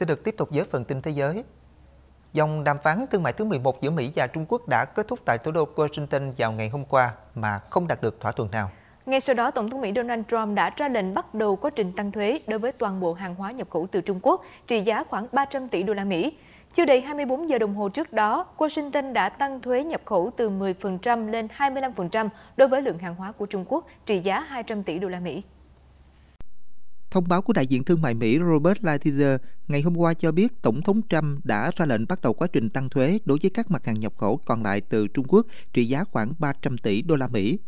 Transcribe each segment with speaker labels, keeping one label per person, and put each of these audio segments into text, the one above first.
Speaker 1: Sẽ được tiếp tục với phần tin thế giới. Dòng đàm phán thương mại thứ 11 giữa Mỹ và Trung Quốc đã kết thúc tại thủ đô Washington vào ngày hôm qua mà không đạt được thỏa thuận nào.
Speaker 2: Ngay sau đó, Tổng thống Mỹ Donald Trump đã ra lệnh bắt đầu quá trình tăng thuế đối với toàn bộ hàng hóa nhập khẩu từ Trung Quốc, trị giá khoảng 300 tỷ đô la Mỹ. Chưa đầy 24 giờ đồng hồ trước đó, Washington đã tăng thuế nhập khẩu từ 10% lên 25% đối với lượng hàng hóa của Trung Quốc trị giá 200 tỷ đô la Mỹ.
Speaker 1: Thông báo của đại diện thương mại Mỹ Robert Lighthizer ngày hôm qua cho biết Tổng thống Trump đã ra lệnh bắt đầu quá trình tăng thuế đối với các mặt hàng nhập khẩu còn lại từ Trung Quốc trị giá khoảng 300 tỷ đô la Mỹ.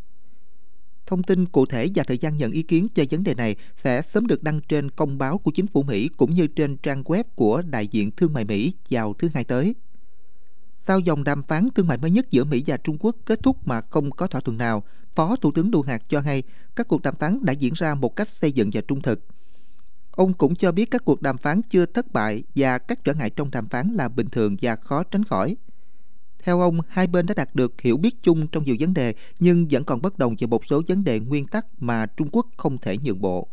Speaker 1: Thông tin cụ thể và thời gian nhận ý kiến cho vấn đề này sẽ sớm được đăng trên công báo của chính phủ Mỹ cũng như trên trang web của đại diện thương mại Mỹ vào thứ hai tới. Sau dòng đàm phán thương mại mới nhất giữa Mỹ và Trung Quốc kết thúc mà không có thỏa thuận nào – Phó Thủ tướng Đu Hạc cho hay các cuộc đàm phán đã diễn ra một cách xây dựng và trung thực. Ông cũng cho biết các cuộc đàm phán chưa thất bại và các trở ngại trong đàm phán là bình thường và khó tránh khỏi. Theo ông, hai bên đã đạt được hiểu biết chung trong nhiều vấn đề nhưng vẫn còn bất đồng về một số vấn đề nguyên tắc mà Trung Quốc không thể nhượng bộ.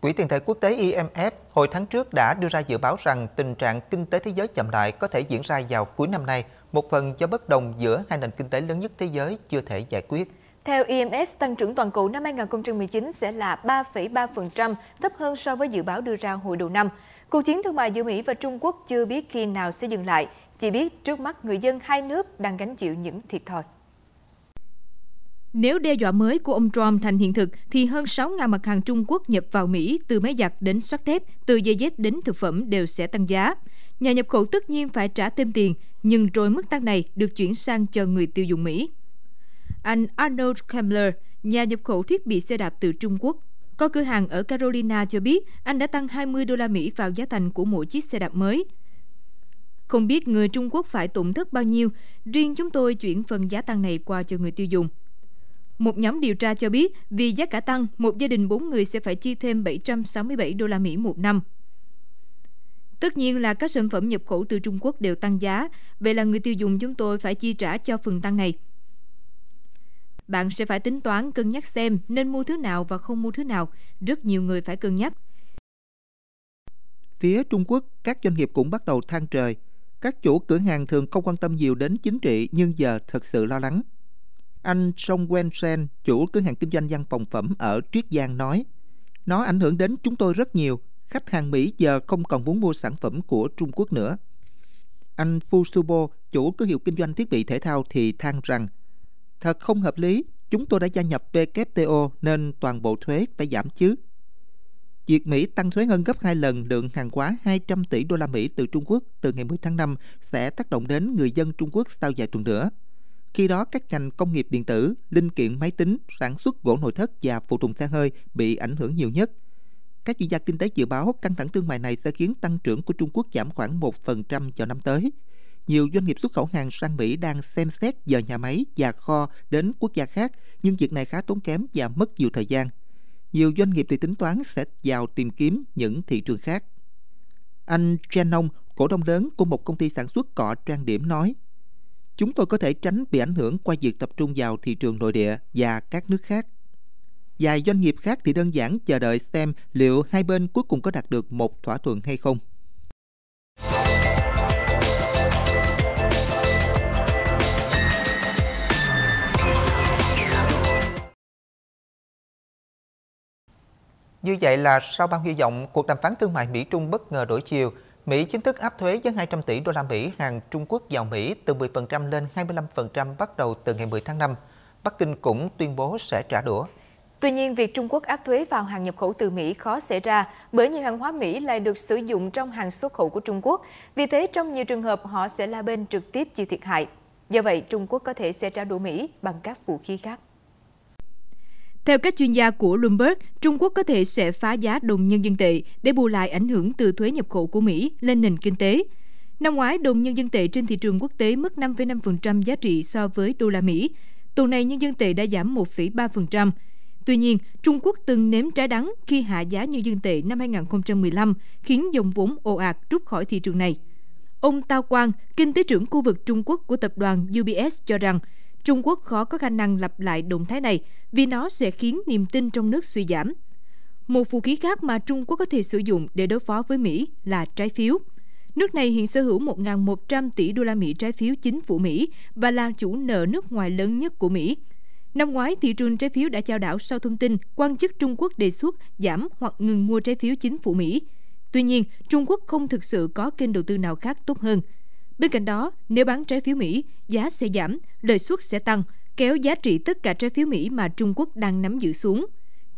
Speaker 1: Quỹ tiền tệ quốc tế IMF hồi tháng trước đã đưa ra dự báo rằng tình trạng kinh tế thế giới chậm lại có thể diễn ra vào cuối năm nay – một phần do bất đồng giữa hai nền kinh tế lớn nhất thế giới chưa thể giải quyết.
Speaker 2: Theo IMF, e tăng trưởng toàn cầu năm 2019 sẽ là 3,3%, thấp hơn so với dự báo đưa ra hồi đầu năm. Cuộc chiến thương mại giữa Mỹ và Trung Quốc chưa biết khi nào sẽ dừng lại, chỉ biết trước mắt người dân hai nước đang gánh chịu những thiệt thòi. Nếu đe dọa mới của ông Trump thành hiện thực, thì hơn 6.000 mặt hàng Trung Quốc nhập vào Mỹ, từ máy giặt đến sắt thép, từ dây dép đến thực phẩm đều sẽ tăng giá. Nhà nhập khẩu tất nhiên phải trả thêm tiền, nhưng rồi mức tăng này được chuyển sang cho người tiêu dùng Mỹ. Anh Arnold Kemmler, nhà nhập khẩu thiết bị xe đạp từ Trung Quốc, có cửa hàng ở Carolina cho biết anh đã tăng 20 đô la Mỹ vào giá thành của mỗi chiếc xe đạp mới. Không biết người Trung Quốc phải tổn thất bao nhiêu, riêng chúng tôi chuyển phần giá tăng này qua cho người tiêu dùng. Một nhóm điều tra cho biết, vì giá cả tăng, một gia đình 4 người sẽ phải chi thêm 767 đô la Mỹ một năm. Tất nhiên là các sản phẩm nhập khẩu từ Trung Quốc đều tăng giá, vậy là người tiêu dùng chúng tôi phải chi trả cho phần tăng này. Bạn sẽ phải tính toán cân nhắc xem nên mua thứ nào và không mua thứ nào, rất nhiều người phải cân nhắc.
Speaker 1: Phía Trung Quốc, các doanh nghiệp cũng bắt đầu than trời. Các chủ cửa hàng thường không quan tâm nhiều đến chính trị nhưng giờ thật sự lo lắng. Anh Song Wen Sen, chủ cửa hàng kinh doanh văn phòng phẩm ở Triết Giang nói, nó ảnh hưởng đến chúng tôi rất nhiều khách hàng Mỹ giờ không còn muốn mua sản phẩm của Trung Quốc nữa. Anh Fusubo, chủ cửa hiệu kinh doanh thiết bị thể thao thì than rằng Thật không hợp lý, chúng tôi đã gia nhập WTO nên toàn bộ thuế phải giảm chứ. Việc Mỹ tăng thuế hơn gấp 2 lần lượng hàng hóa 200 tỷ đô la Mỹ từ Trung Quốc từ ngày 10 tháng 5 sẽ tác động đến người dân Trung Quốc sau vài tuần nữa. Khi đó, các ngành công nghiệp điện tử, linh kiện máy tính, sản xuất gỗ nội thất và phụ tùng xe hơi bị ảnh hưởng nhiều nhất – các chuyên gia kinh tế dự báo căng thẳng thương mại này sẽ khiến tăng trưởng của Trung Quốc giảm khoảng 1% cho năm tới. Nhiều doanh nghiệp xuất khẩu hàng sang Mỹ đang xem xét giờ nhà máy và kho đến quốc gia khác, nhưng việc này khá tốn kém và mất nhiều thời gian. Nhiều doanh nghiệp thì tính toán sẽ vào tìm kiếm những thị trường khác. Anh Chenong, cổ đông lớn của một công ty sản xuất cọ trang điểm nói, Chúng tôi có thể tránh bị ảnh hưởng qua việc tập trung vào thị trường nội địa và các nước khác Vài doanh nghiệp khác thì đơn giản chờ đợi xem liệu hai bên cuối cùng có đạt được một thỏa thuận hay không. Như vậy là sau bao hy vọng, cuộc đàm phán thương mại Mỹ-Trung bất ngờ đổi chiều. Mỹ chính thức áp thuế giá 200 tỷ đô la Mỹ hàng Trung Quốc vào Mỹ từ 10% lên 25% bắt đầu từ ngày 10 tháng 5. Bắc Kinh cũng tuyên bố sẽ trả đũa
Speaker 2: Tuy nhiên, việc Trung Quốc áp thuế vào hàng nhập khẩu từ Mỹ khó xảy ra bởi nhiều hàng hóa Mỹ lại được sử dụng trong hàng xuất khẩu của Trung Quốc. Vì thế, trong nhiều trường hợp, họ sẽ là bên trực tiếp chịu thiệt hại. Do vậy, Trung Quốc có thể sẽ trả đũa Mỹ bằng các vũ khí khác. Theo các chuyên gia của Bloomberg, Trung Quốc có thể sẽ phá giá đồng nhân dân tệ để bù lại ảnh hưởng từ thuế nhập khẩu của Mỹ lên nền kinh tế. Năm ngoái, đồng nhân dân tệ trên thị trường quốc tế mất 5,5% giá trị so với đô la Mỹ. Tuần này, nhân dân tệ đã giảm 1,3%. Tuy nhiên, Trung Quốc từng nếm trái đắng khi hạ giá nhân dân tệ năm 2015, khiến dòng vốn ồ ạt rút khỏi thị trường này. Ông Tao Quang, kinh tế trưởng khu vực Trung Quốc của tập đoàn UBS cho rằng, Trung Quốc khó có khả năng lặp lại động thái này vì nó sẽ khiến niềm tin trong nước suy giảm. Một vũ khí khác mà Trung Quốc có thể sử dụng để đối phó với Mỹ là trái phiếu. Nước này hiện sở hữu 1.100 tỷ đô la Mỹ trái phiếu chính phủ Mỹ và là chủ nợ nước ngoài lớn nhất của Mỹ – Năm ngoái, thị trường trái phiếu đã chao đảo sau thông tin quan chức Trung Quốc đề xuất giảm hoặc ngừng mua trái phiếu chính phủ Mỹ. Tuy nhiên, Trung Quốc không thực sự có kênh đầu tư nào khác tốt hơn. Bên cạnh đó, nếu bán trái phiếu Mỹ, giá sẽ giảm, lợi suất sẽ tăng, kéo giá trị tất cả trái phiếu Mỹ mà Trung Quốc đang nắm giữ xuống.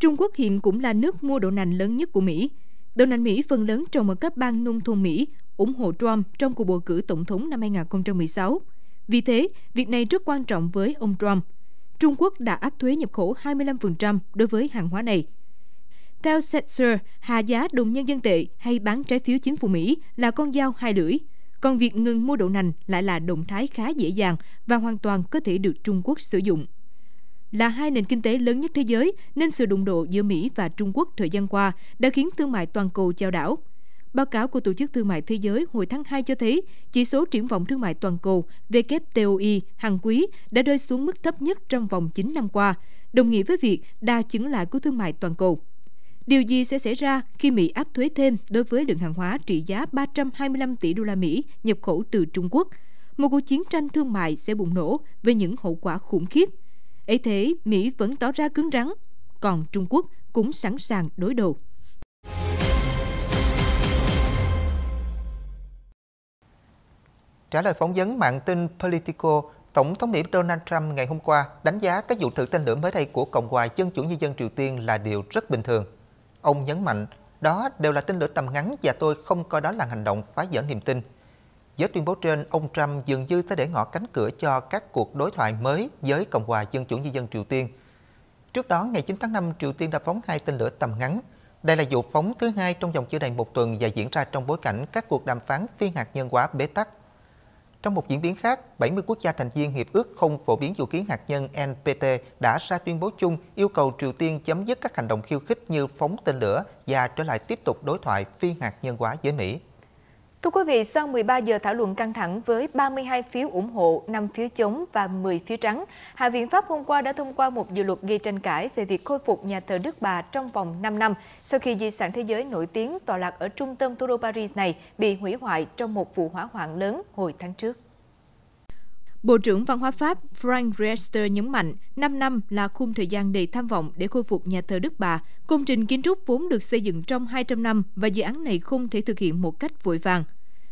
Speaker 2: Trung Quốc hiện cũng là nước mua đậu nành lớn nhất của Mỹ. Đậu nành Mỹ phần lớn trồng ở các bang nông thôn Mỹ, ủng hộ Trump trong cuộc bầu cử tổng thống năm 2016. Vì thế, việc này rất quan trọng với ông Trump. Trung Quốc đã áp thuế nhập khẩu 25% đối với hàng hóa này. Theo Setzer, hạ giá đồng nhân dân tệ hay bán trái phiếu chính phủ Mỹ là con dao hai lưỡi. Còn việc ngừng mua đậu nành lại là động thái khá dễ dàng và hoàn toàn có thể được Trung Quốc sử dụng. Là hai nền kinh tế lớn nhất thế giới, nên sự đụng độ giữa Mỹ và Trung Quốc thời gian qua đã khiến thương mại toàn cầu chao đảo – Báo cáo của Tổ chức Thương mại Thế giới hồi tháng 2 cho thấy chỉ số triển vọng thương mại toàn cầu WTOI hàng quý đã rơi xuống mức thấp nhất trong vòng 9 năm qua, đồng nghĩa với việc đa chứng lại của thương mại toàn cầu. Điều gì sẽ xảy ra khi Mỹ áp thuế thêm đối với lượng hàng hóa trị giá 325 tỷ đô la Mỹ nhập khẩu từ Trung Quốc? Một cuộc chiến tranh thương mại sẽ bùng nổ với những hậu quả khủng khiếp. Ấy thế, Mỹ vẫn tỏ ra cứng rắn, còn Trung Quốc cũng sẵn sàng đối đầu.
Speaker 1: Trả lời phỏng vấn mạng tin Politico, Tổng thống Mỹ Donald Trump ngày hôm qua đánh giá các vụ thử tên lửa mới đây của Cộng hòa Dân chủ Nhân dân Triều Tiên là điều rất bình thường. Ông nhấn mạnh, đó đều là tên lửa tầm ngắn và tôi không coi đó là hành động phá vỡ niềm tin. Với tuyên bố trên, ông Trump dường như sẽ để ngỏ cánh cửa cho các cuộc đối thoại mới với Cộng hòa Dân chủ Nhân dân Triều Tiên. Trước đó, ngày 9 tháng 5, Triều Tiên đã phóng hai tên lửa tầm ngắn. Đây là vụ phóng thứ hai trong vòng chưa đầy một tuần và diễn ra trong bối cảnh các cuộc đàm phán phi hạt nhân hóa bế tắc trong một diễn biến khác, 70 quốc gia thành viên Hiệp ước không phổ biến vũ khí hạt nhân NPT đã ra tuyên bố chung yêu cầu Triều Tiên chấm dứt các hành động khiêu khích như phóng tên lửa và trở lại tiếp tục đối thoại phi hạt nhân hóa với Mỹ.
Speaker 2: Thưa quý vị, sau 13 giờ thảo luận căng thẳng với 32 phiếu ủng hộ, 5 phiếu chống và 10 phiếu trắng, Hạ viện Pháp hôm qua đã thông qua một dự luật gây tranh cãi về việc khôi phục nhà thờ Đức Bà trong vòng 5 năm sau khi di sản thế giới nổi tiếng tọa lạc ở trung tâm thủ đô Paris này bị hủy hoại trong một vụ hỏa hoạn lớn hồi tháng trước. Bộ trưởng Văn hóa Pháp Frank Riester nhấn mạnh 5 năm là khung thời gian đầy tham vọng để khôi phục nhà thờ Đức Bà. Công trình kiến trúc vốn được xây dựng trong 200 năm và dự án này không thể thực hiện một cách vội vàng.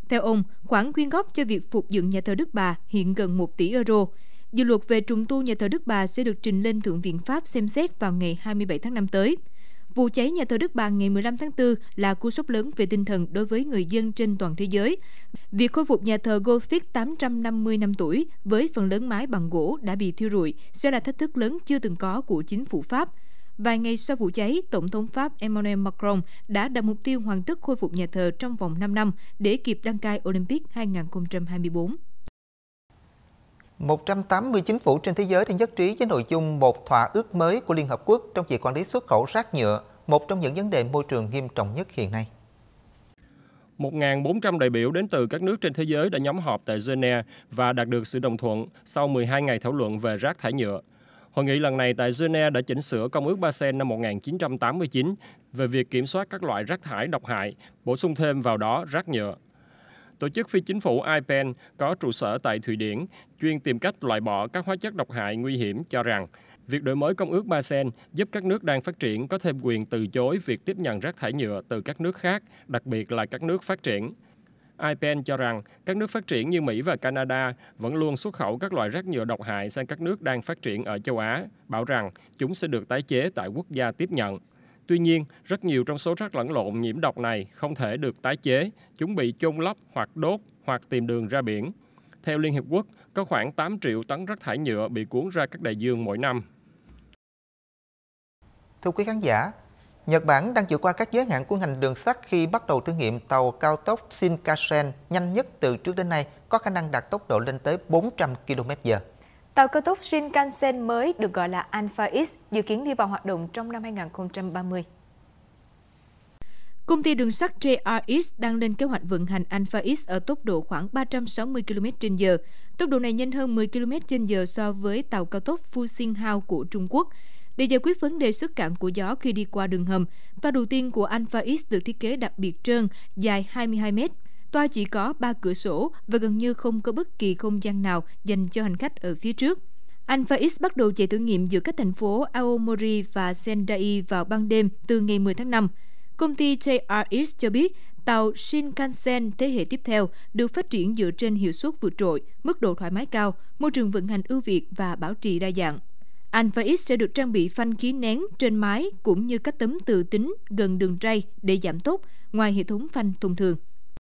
Speaker 2: Theo ông, khoản quyên góp cho việc phục dựng nhà thờ Đức Bà hiện gần 1 tỷ euro. Dự luật về trùng tu nhà thờ Đức Bà sẽ được trình lên Thượng viện Pháp xem xét vào ngày 27 tháng 5 tới. Vụ cháy nhà thờ Đức Bà ngày 15 tháng 4 là cú sốc lớn về tinh thần đối với người dân trên toàn thế giới. Việc khôi phục nhà thờ Gothic 850 năm tuổi với phần lớn mái bằng gỗ đã bị thiêu rụi sẽ là thách thức lớn chưa từng có của chính phủ Pháp. Vài ngày sau vụ cháy, Tổng thống Pháp Emmanuel Macron đã đặt mục tiêu hoàn tất khôi phục nhà thờ trong vòng 5 năm để kịp đăng cai Olympic 2024.
Speaker 1: 180 chính phủ trên thế giới đã nhất trí với nội dung một thỏa ước mới của Liên Hợp Quốc trong việc quản lý xuất khẩu rác nhựa, một trong những vấn đề môi
Speaker 3: trường nghiêm trọng nhất hiện nay. 1.400 đại biểu đến từ các nước trên thế giới đã nhóm họp tại Geneva và đạt được sự đồng thuận sau 12 ngày thảo luận về rác thải nhựa. Hội nghị lần này tại Geneva đã chỉnh sửa Công ước Basel năm 1989 về việc kiểm soát các loại rác thải độc hại, bổ sung thêm vào đó rác nhựa. Tổ chức phi chính phủ IPEN có trụ sở tại Thụy Điển, chuyên tìm cách loại bỏ các hóa chất độc hại nguy hiểm cho rằng Việc đổi mới công ước Basel giúp các nước đang phát triển có thêm quyền từ chối việc tiếp nhận rác thải nhựa từ các nước khác, đặc biệt là các nước phát triển. IPEN cho rằng các nước phát triển như Mỹ và Canada vẫn luôn xuất khẩu các loại rác nhựa độc hại sang các nước đang phát triển ở châu Á, bảo rằng chúng sẽ được tái chế tại quốc gia tiếp nhận. Tuy nhiên, rất nhiều trong số rác lẫn lộn nhiễm độc này không thể được tái chế, chúng bị chôn lấp hoặc đốt hoặc tìm đường ra biển. Theo Liên Hiệp Quốc, có khoảng 8 triệu tấn rác thải nhựa bị cuốn ra các đại dương mỗi năm.
Speaker 1: Thưa quý khán giả, Nhật Bản đang vượt qua các giới hạn của ngành đường sắt khi bắt đầu thử nghiệm tàu cao tốc Shinkansen nhanh nhất từ trước đến nay có khả năng đạt tốc độ lên tới 400 km/h.
Speaker 2: Tàu cao tốc Shinkansen mới được gọi là Alpha X dự kiến đi vào hoạt động trong năm 2030. Công ty đường sắt JR East đang lên kế hoạch vận hành Alpha X ở tốc độ khoảng 360 km h Tốc độ này nhanh hơn 10 km h so với tàu cao tốc Fuxing Hao của Trung Quốc. Để giải quyết vấn đề xuất cạn của gió khi đi qua đường hầm, toa đầu tiên của Alpha X được thiết kế đặc biệt trơn, dài 22 mét. Toa chỉ có 3 cửa sổ và gần như không có bất kỳ không gian nào dành cho hành khách ở phía trước. Alpha X bắt đầu chạy thử nghiệm giữa các thành phố Aomori và Sendai vào ban đêm từ ngày 10 tháng 5. Công ty JRX cho biết tàu Shinkansen thế hệ tiếp theo được phát triển dựa trên hiệu suất vượt trội, mức độ thoải mái cao, môi trường vận hành ưu việt và bảo trì đa dạng. Alpha X sẽ được trang bị phanh khí nén trên mái cũng như các tấm từ tính gần đường ray để giảm tốc ngoài hệ thống phanh thông thường.